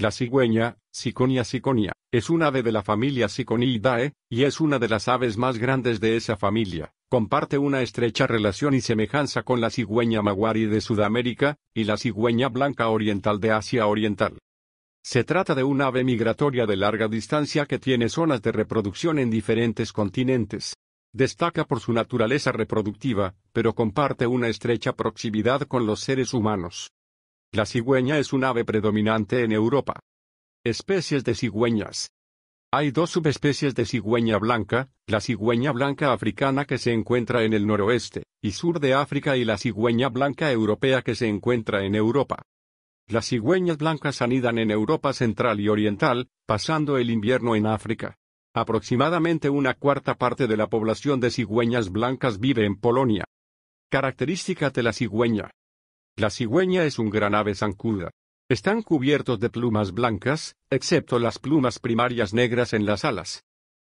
La cigüeña, Ciconia ciconia, es un ave de la familia Ciconiidae, y es una de las aves más grandes de esa familia. Comparte una estrecha relación y semejanza con la cigüeña maguari de Sudamérica, y la cigüeña blanca oriental de Asia Oriental. Se trata de un ave migratoria de larga distancia que tiene zonas de reproducción en diferentes continentes. Destaca por su naturaleza reproductiva, pero comparte una estrecha proximidad con los seres humanos. La cigüeña es un ave predominante en Europa. Especies de cigüeñas. Hay dos subespecies de cigüeña blanca, la cigüeña blanca africana que se encuentra en el noroeste y sur de África y la cigüeña blanca europea que se encuentra en Europa. Las cigüeñas blancas anidan en Europa central y oriental, pasando el invierno en África. Aproximadamente una cuarta parte de la población de cigüeñas blancas vive en Polonia. Característica de la cigüeña. La cigüeña es un gran ave zancuda. Están cubiertos de plumas blancas, excepto las plumas primarias negras en las alas.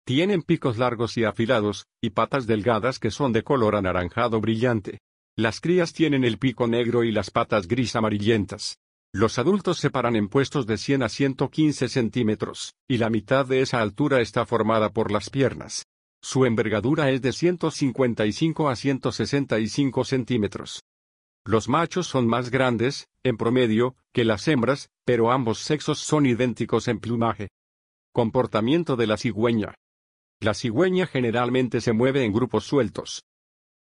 Tienen picos largos y afilados, y patas delgadas que son de color anaranjado brillante. Las crías tienen el pico negro y las patas gris amarillentas. Los adultos se paran en puestos de 100 a 115 centímetros, y la mitad de esa altura está formada por las piernas. Su envergadura es de 155 a 165 centímetros. Los machos son más grandes, en promedio, que las hembras, pero ambos sexos son idénticos en plumaje. Comportamiento de la cigüeña. La cigüeña generalmente se mueve en grupos sueltos.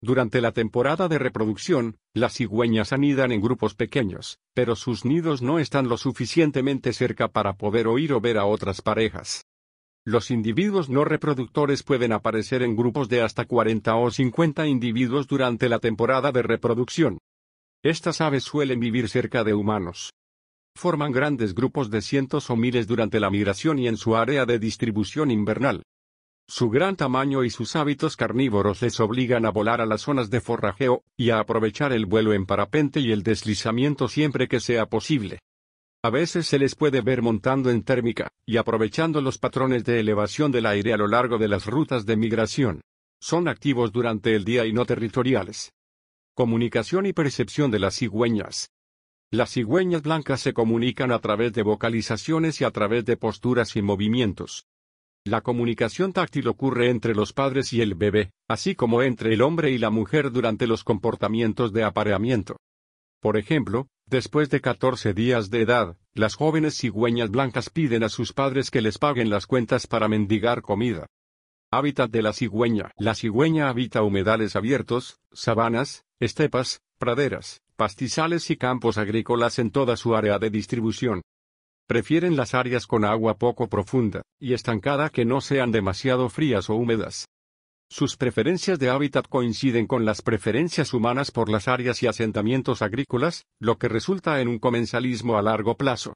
Durante la temporada de reproducción, las cigüeñas anidan en grupos pequeños, pero sus nidos no están lo suficientemente cerca para poder oír o ver a otras parejas. Los individuos no reproductores pueden aparecer en grupos de hasta 40 o 50 individuos durante la temporada de reproducción. Estas aves suelen vivir cerca de humanos. Forman grandes grupos de cientos o miles durante la migración y en su área de distribución invernal. Su gran tamaño y sus hábitos carnívoros les obligan a volar a las zonas de forrajeo, y a aprovechar el vuelo en parapente y el deslizamiento siempre que sea posible. A veces se les puede ver montando en térmica, y aprovechando los patrones de elevación del aire a lo largo de las rutas de migración. Son activos durante el día y no territoriales. Comunicación y percepción de las cigüeñas. Las cigüeñas blancas se comunican a través de vocalizaciones y a través de posturas y movimientos. La comunicación táctil ocurre entre los padres y el bebé, así como entre el hombre y la mujer durante los comportamientos de apareamiento. Por ejemplo, después de 14 días de edad, las jóvenes cigüeñas blancas piden a sus padres que les paguen las cuentas para mendigar comida. Hábitat de la cigüeña. La cigüeña habita humedales abiertos, sabanas, estepas, praderas, pastizales y campos agrícolas en toda su área de distribución. Prefieren las áreas con agua poco profunda y estancada que no sean demasiado frías o húmedas. Sus preferencias de hábitat coinciden con las preferencias humanas por las áreas y asentamientos agrícolas, lo que resulta en un comensalismo a largo plazo.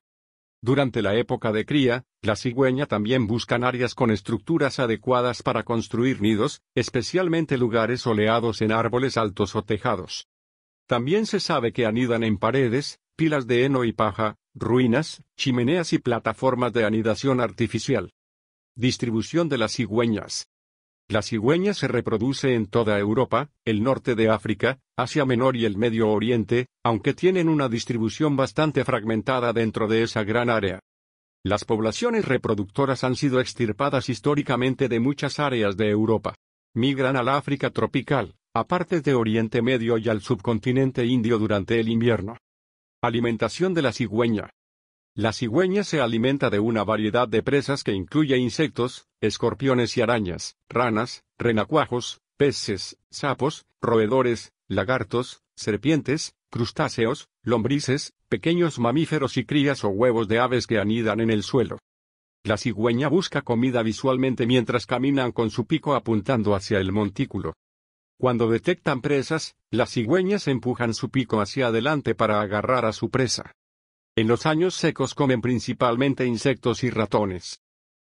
Durante la época de cría, la cigüeña también buscan áreas con estructuras adecuadas para construir nidos, especialmente lugares oleados en árboles altos o tejados. También se sabe que anidan en paredes, pilas de heno y paja, ruinas, chimeneas y plataformas de anidación artificial. Distribución de las cigüeñas. La cigüeña se reproduce en toda Europa, el norte de África, Asia Menor y el Medio Oriente, aunque tienen una distribución bastante fragmentada dentro de esa gran área. Las poblaciones reproductoras han sido extirpadas históricamente de muchas áreas de Europa. Migran al África tropical, a partes de Oriente Medio y al subcontinente indio durante el invierno. Alimentación de la cigüeña. La cigüeña se alimenta de una variedad de presas que incluye insectos, escorpiones y arañas, ranas, renacuajos, peces, sapos, roedores, lagartos, serpientes, crustáceos, lombrices, pequeños mamíferos y crías o huevos de aves que anidan en el suelo. La cigüeña busca comida visualmente mientras caminan con su pico apuntando hacia el montículo. Cuando detectan presas, las cigüeñas empujan su pico hacia adelante para agarrar a su presa. En los años secos comen principalmente insectos y ratones.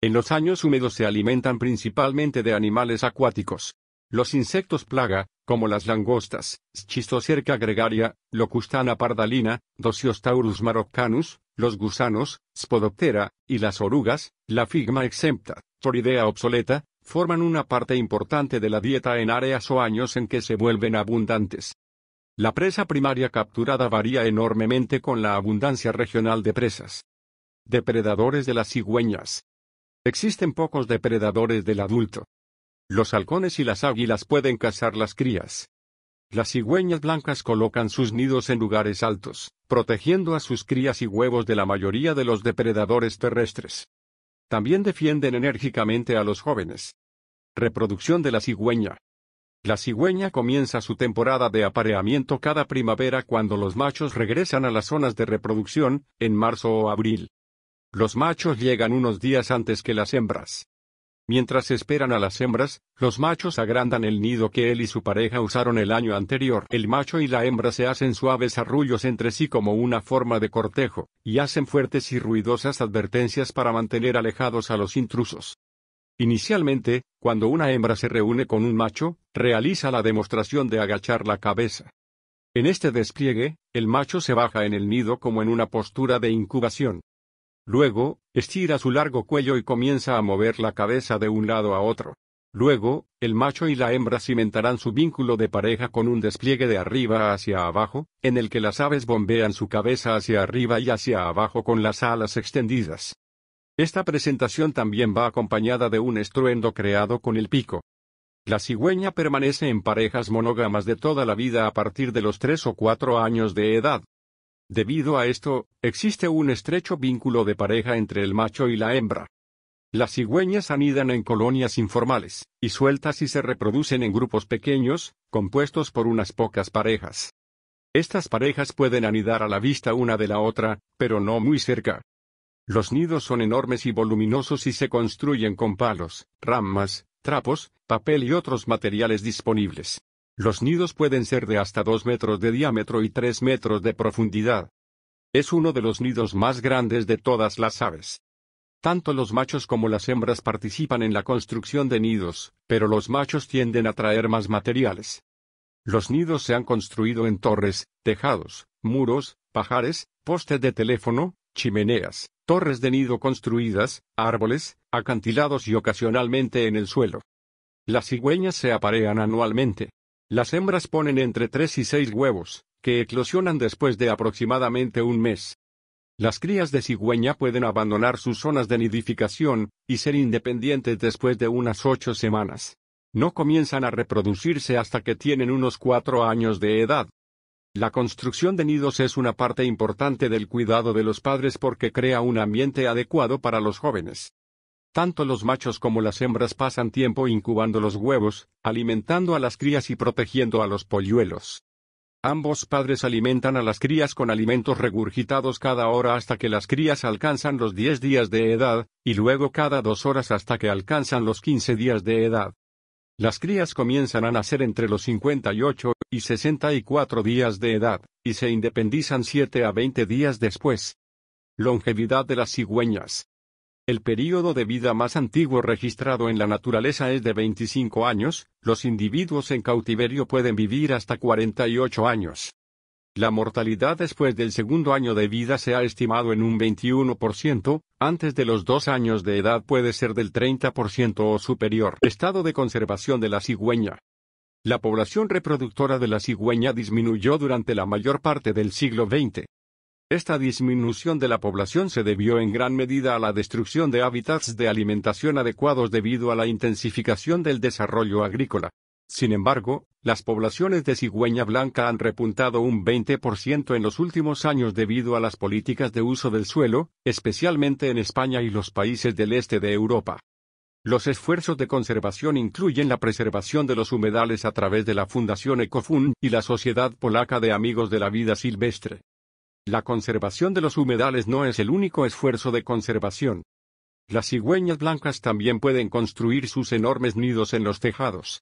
En los años húmedos se alimentan principalmente de animales acuáticos. Los insectos plaga, como las langostas, Schistocerca gregaria, Locustana pardalina, Dociostaurus maroccanus, los gusanos, Spodoptera, y las orugas, la Figma exempta, Toridea obsoleta, forman una parte importante de la dieta en áreas o años en que se vuelven abundantes. La presa primaria capturada varía enormemente con la abundancia regional de presas. Depredadores de las cigüeñas. Existen pocos depredadores del adulto. Los halcones y las águilas pueden cazar las crías. Las cigüeñas blancas colocan sus nidos en lugares altos, protegiendo a sus crías y huevos de la mayoría de los depredadores terrestres. También defienden enérgicamente a los jóvenes. Reproducción de la cigüeña. La cigüeña comienza su temporada de apareamiento cada primavera cuando los machos regresan a las zonas de reproducción, en marzo o abril. Los machos llegan unos días antes que las hembras. Mientras esperan a las hembras, los machos agrandan el nido que él y su pareja usaron el año anterior. El macho y la hembra se hacen suaves arrullos entre sí como una forma de cortejo, y hacen fuertes y ruidosas advertencias para mantener alejados a los intrusos. Inicialmente, cuando una hembra se reúne con un macho, realiza la demostración de agachar la cabeza. En este despliegue, el macho se baja en el nido como en una postura de incubación. Luego, estira su largo cuello y comienza a mover la cabeza de un lado a otro. Luego, el macho y la hembra cimentarán su vínculo de pareja con un despliegue de arriba hacia abajo, en el que las aves bombean su cabeza hacia arriba y hacia abajo con las alas extendidas. Esta presentación también va acompañada de un estruendo creado con el pico. La cigüeña permanece en parejas monógamas de toda la vida a partir de los tres o cuatro años de edad. Debido a esto, existe un estrecho vínculo de pareja entre el macho y la hembra. Las cigüeñas anidan en colonias informales, y sueltas y se reproducen en grupos pequeños, compuestos por unas pocas parejas. Estas parejas pueden anidar a la vista una de la otra, pero no muy cerca. Los nidos son enormes y voluminosos y se construyen con palos, ramas, trapos, papel y otros materiales disponibles. Los nidos pueden ser de hasta 2 metros de diámetro y 3 metros de profundidad. Es uno de los nidos más grandes de todas las aves. Tanto los machos como las hembras participan en la construcción de nidos, pero los machos tienden a traer más materiales. Los nidos se han construido en torres, tejados, muros, pajares, postes de teléfono, chimeneas, torres de nido construidas, árboles, acantilados y ocasionalmente en el suelo. Las cigüeñas se aparean anualmente. Las hembras ponen entre tres y seis huevos, que eclosionan después de aproximadamente un mes. Las crías de cigüeña pueden abandonar sus zonas de nidificación, y ser independientes después de unas ocho semanas. No comienzan a reproducirse hasta que tienen unos cuatro años de edad. La construcción de nidos es una parte importante del cuidado de los padres porque crea un ambiente adecuado para los jóvenes. Tanto los machos como las hembras pasan tiempo incubando los huevos, alimentando a las crías y protegiendo a los polluelos. Ambos padres alimentan a las crías con alimentos regurgitados cada hora hasta que las crías alcanzan los 10 días de edad, y luego cada dos horas hasta que alcanzan los 15 días de edad. Las crías comienzan a nacer entre los 58 y 64 días de edad, y se independizan 7 a 20 días después. Longevidad de las cigüeñas. El período de vida más antiguo registrado en la naturaleza es de 25 años, los individuos en cautiverio pueden vivir hasta 48 años. La mortalidad después del segundo año de vida se ha estimado en un 21%, antes de los dos años de edad puede ser del 30% o superior. Estado de conservación de la cigüeña. La población reproductora de la cigüeña disminuyó durante la mayor parte del siglo XX. Esta disminución de la población se debió en gran medida a la destrucción de hábitats de alimentación adecuados debido a la intensificación del desarrollo agrícola. Sin embargo, las poblaciones de cigüeña blanca han repuntado un 20% en los últimos años debido a las políticas de uso del suelo, especialmente en España y los países del este de Europa. Los esfuerzos de conservación incluyen la preservación de los humedales a través de la Fundación Ecofun y la Sociedad Polaca de Amigos de la Vida Silvestre. La conservación de los humedales no es el único esfuerzo de conservación. Las cigüeñas blancas también pueden construir sus enormes nidos en los tejados.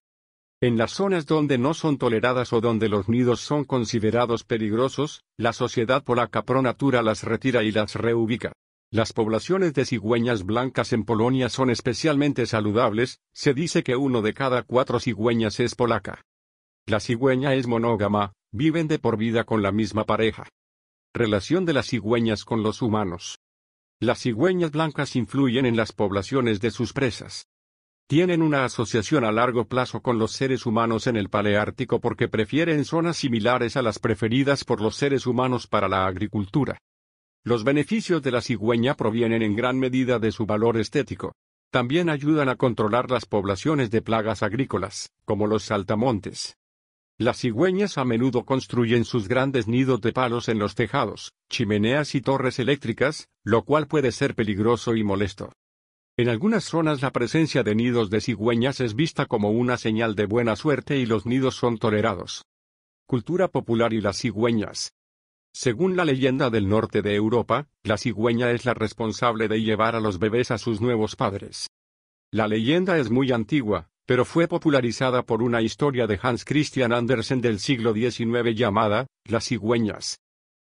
En las zonas donde no son toleradas o donde los nidos son considerados peligrosos, la sociedad polaca Pro Natura las retira y las reubica. Las poblaciones de cigüeñas blancas en Polonia son especialmente saludables, se dice que uno de cada cuatro cigüeñas es polaca. La cigüeña es monógama, viven de por vida con la misma pareja. Relación de las cigüeñas con los humanos. Las cigüeñas blancas influyen en las poblaciones de sus presas. Tienen una asociación a largo plazo con los seres humanos en el Paleártico porque prefieren zonas similares a las preferidas por los seres humanos para la agricultura. Los beneficios de la cigüeña provienen en gran medida de su valor estético. También ayudan a controlar las poblaciones de plagas agrícolas, como los saltamontes. Las cigüeñas a menudo construyen sus grandes nidos de palos en los tejados, chimeneas y torres eléctricas, lo cual puede ser peligroso y molesto. En algunas zonas la presencia de nidos de cigüeñas es vista como una señal de buena suerte y los nidos son tolerados. Cultura popular y las cigüeñas. Según la leyenda del norte de Europa, la cigüeña es la responsable de llevar a los bebés a sus nuevos padres. La leyenda es muy antigua, pero fue popularizada por una historia de Hans Christian Andersen del siglo XIX llamada Las cigüeñas.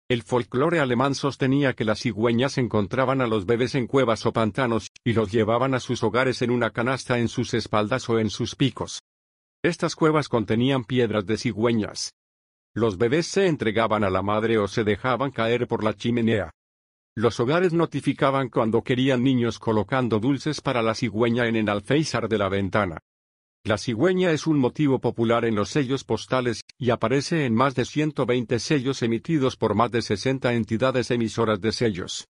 El folclore alemán sostenía que las cigüeñas encontraban a los bebés en cuevas o pantanos, y los llevaban a sus hogares en una canasta en sus espaldas o en sus picos. Estas cuevas contenían piedras de cigüeñas, los bebés se entregaban a la madre o se dejaban caer por la chimenea. Los hogares notificaban cuando querían niños colocando dulces para la cigüeña en el alféizar de la ventana. La cigüeña es un motivo popular en los sellos postales, y aparece en más de 120 sellos emitidos por más de 60 entidades emisoras de sellos.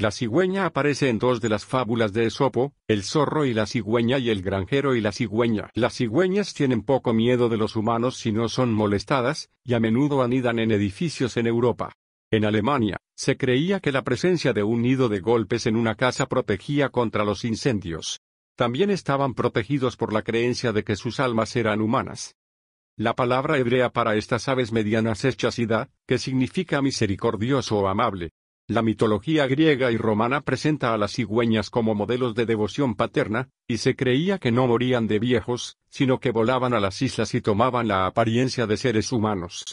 La cigüeña aparece en dos de las fábulas de Esopo, el zorro y la cigüeña y el granjero y la cigüeña. Las cigüeñas tienen poco miedo de los humanos si no son molestadas, y a menudo anidan en edificios en Europa. En Alemania, se creía que la presencia de un nido de golpes en una casa protegía contra los incendios. También estaban protegidos por la creencia de que sus almas eran humanas. La palabra hebrea para estas aves medianas es chasida, que significa misericordioso o amable, la mitología griega y romana presenta a las cigüeñas como modelos de devoción paterna, y se creía que no morían de viejos, sino que volaban a las islas y tomaban la apariencia de seres humanos.